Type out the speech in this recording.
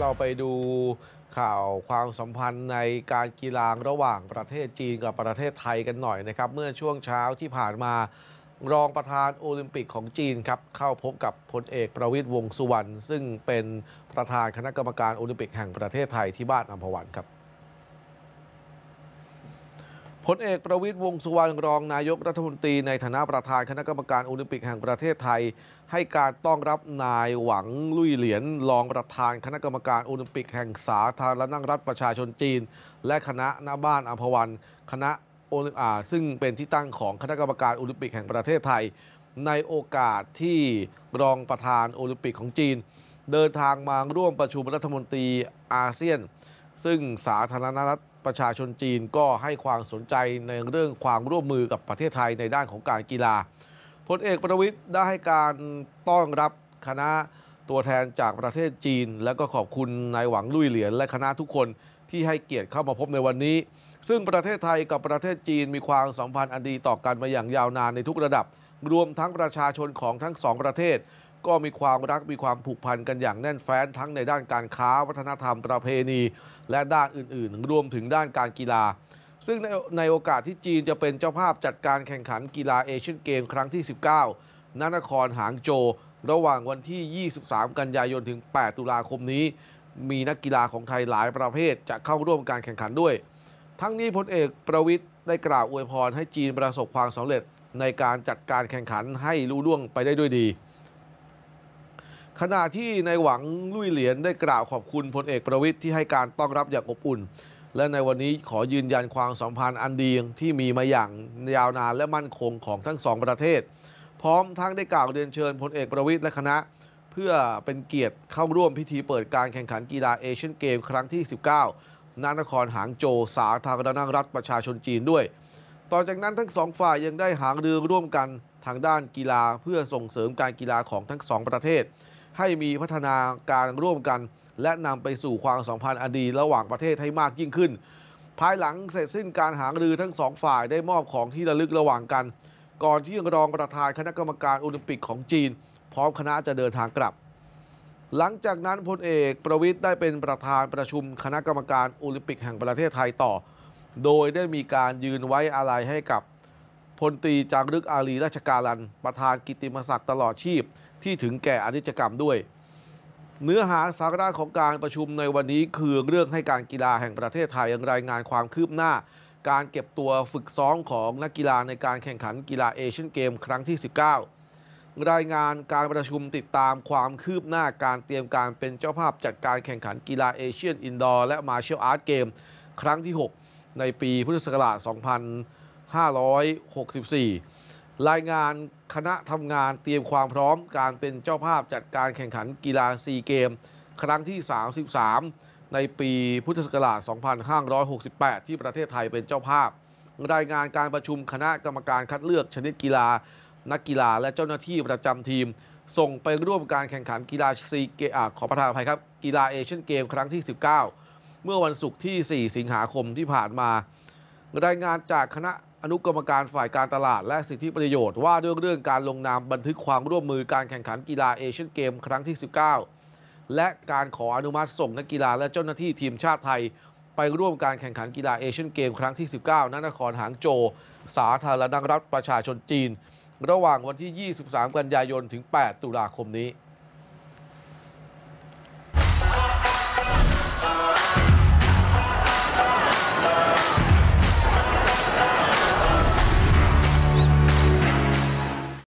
เราไปดูข่าวความสัมพันธ์ในการกีฬาระหว่างประเทศจีนกับประเทศไทยกันหน่อยนะครับเมื่อช่วงเช้าที่ผ่านมารองประธานโอลิมปิกของจีนครับเข้าพบกับพลเอกประวิทย์วงสุวรรณซึ่งเป็นประธานคณะกรรมการโอลิมปิกแห่งประเทศไทยที่บ้านอัมพวันครับผลเอกประวิทย์วงสุวรรณรองนายกรัฐมนตรี ในฐานะประธานคณะกรรมการโอลิมปิกแห่งประเทศไทย ให้การต้อนรับนายหวังลุยเหรียญรองประธานคณะกรรมการโอลิมปิกแห่งสาธารณรัฐประชาชนจีน และคณะน้าบ้านอัมพวัน คณะโอลิมอาซึ่งเป็นที่ตั้งของคณะกรรมการโอลิมปิกแห่งประเทศไทย ในโอกาสที่รองประธานโอลิมปิกของจีน เดินทางมาร่วมประชุมรัฐมนตรีอาเซียน ซึ่งสาธารณรัฐประชาชนจีนก็ให้ความสนใจในเรื่องความร่วมมือกับประเทศไทยในด้านของการกีฬาพลเอกประวิทย์ได้ให้การต้อนรับคณะตัวแทนจากประเทศจีน และก็ขอบคุณนายหวังลุยเหลียนและคณะทุกคนที่ให้เกียรติเข้ามาพบในวันนี้ ซึ่งประเทศไทยกับประเทศจีนมีความสัมพันธ์อันดีต่อกันมาอย่างยาวนานในทุกระดับ รวมทั้งประชาชนของทั้งสองประเทศก็มีความรักมีความผูกพันกันอย่างแน่นแฟ้นทั้งในด้านการค้าวัฒนธรรมประเพณี และด้านอื่นๆ รวมถึงด้านการกีฬา ซึ่งในในโอกาสที่จีนจะเป็นเจ้าภาพจัดการแข่งขันกีฬาเอเชียนเกม ครั้งที่ 19านครหางโจวระหว่างวันที่ 23 กันยายนถึง 8 ตุลาคมนี้ มีนักกีฬาของไทยหลายประเภทจะเข้าร่วมการแข่งขันด้วย ทั้งนี้พลเอกประวิทย์ได้กล่าวอวยพรให้จีนประสบความสำเร็จในการจัดการแข่งขันให้รู้ล่วงไปได้ด้วยดีขณะที่ในหวังลุยเหรียญได้กล่าวขอบคุณพลเอกประวิทย์ที่ให้การต้อนรับอย่างอบอุ่น และในวันนี้ขอยืนยันความสัมพันธ์อันดีที่มีมาอย่างยาวนานและมั่นคงของทั้งสองประเทศ พร้อมทั้งได้กล่าวเรียนเชิญพลเอกประวิทย์และคณะ เพื่อเป็นเกียรติเข้าร่วมพิธีเปิดการแข่งขันกีฬาเอเชียนเกมครั้งที่ 19ณนครหางโจว สาธารณรัฐประชาชนจีนด้วย ต่อจากนั้นทั้งสองฝ่ายยังได้หางเรือร่วมกันทางด้านกีฬาเพื่อส่งเสริมการกีฬาของทั้งสองประเทศให้มีพัฒนาการร่วมกัน และนำไปสู่ความสัมพันธ์อดีตระหว่างประเทศให้มากยิ่งขึ้น ภายหลังเสร็จสิ้นการหารือทั้งสองฝ่ายได้มอบของที่ระลึกระหว่างกัน ก่อนที่รองประธานคณะกรรมการโอลิมปิกของจีน พร้อมคณะจะเดินทางกลับ หลังจากนั้นพลเอกประวิทย์ได้เป็นประธานประชุมคณะกรรมการโอลิมปิกแห่งประเทศไทยต่อ โดยได้มีการยืนไว้อาลัยให้กับพลตรีจางรึกอาลีราชการัน ประธานกิติมศักดิ์ตลอดชีพที่ถึงแก่อนิจกรรมด้วย เนื้อหาสาระของการประชุมในวันนี้คือเรื่องให้การกีฬาแห่งประเทศไทยรายงานความคืบหน้า การเก็บตัวฝึกซ้อมของนักกีฬาในการแข่งขันกีฬาเอเชียนเกม ครั้งที่ 19 รายงานการประชุมติดตามความคืบหน้าการเตรียมการเป็นเจ้าภาพ จัดการแข่งขันกีฬาเอเชียนอินดอร์และมาเชียลอาร์ตเกมครั้งที่ 6ในปีพุทธศักราช2564รายงานคณะทำงานเตรียมความพร้อมการเป็นเจ้าภาพจัดการแข่งขันกีฬาซีเกมครั้งที่ 33 ในปีพุทธศักราช 2568 ที่ประเทศไทยเป็นเจ้าภาพ รายงานการประชุมคณะกรรมการคัดเลือกชนิดกีฬานักกีฬาและเจ้าหน้าที่ประจำทีม ส่งไปร่วมการแข่งขันกีฬาซีเกมขอประทานอภัยครับกีฬาเอเชียนเกม ครั้งที่ 19 เมื่อวันศุกร์ที่ 4 สิงหาคมที่ผ่านมารายงานจากคณะอนุกรรมการฝ่ายการตลาดและสิทธิประโยชน์ว่าด้วยเรื่องการลงนามบันทึกความร่วมมือการแข่งขันกีฬาเอเชียนเกม ครั้งที่ 19 และการขออนุมัติส่งนักกีฬาและเจ้าหน้าที่ทีมชาติไทย ไปร่วมการแข่งขันกีฬาเอเชียนเกมครั้งที่ 19ณนครหางโจวสาธารณรัฐประชาชนจีน ระหว่างวันที่ 23 กันยายน ถึง 8 ตุลาคมนี้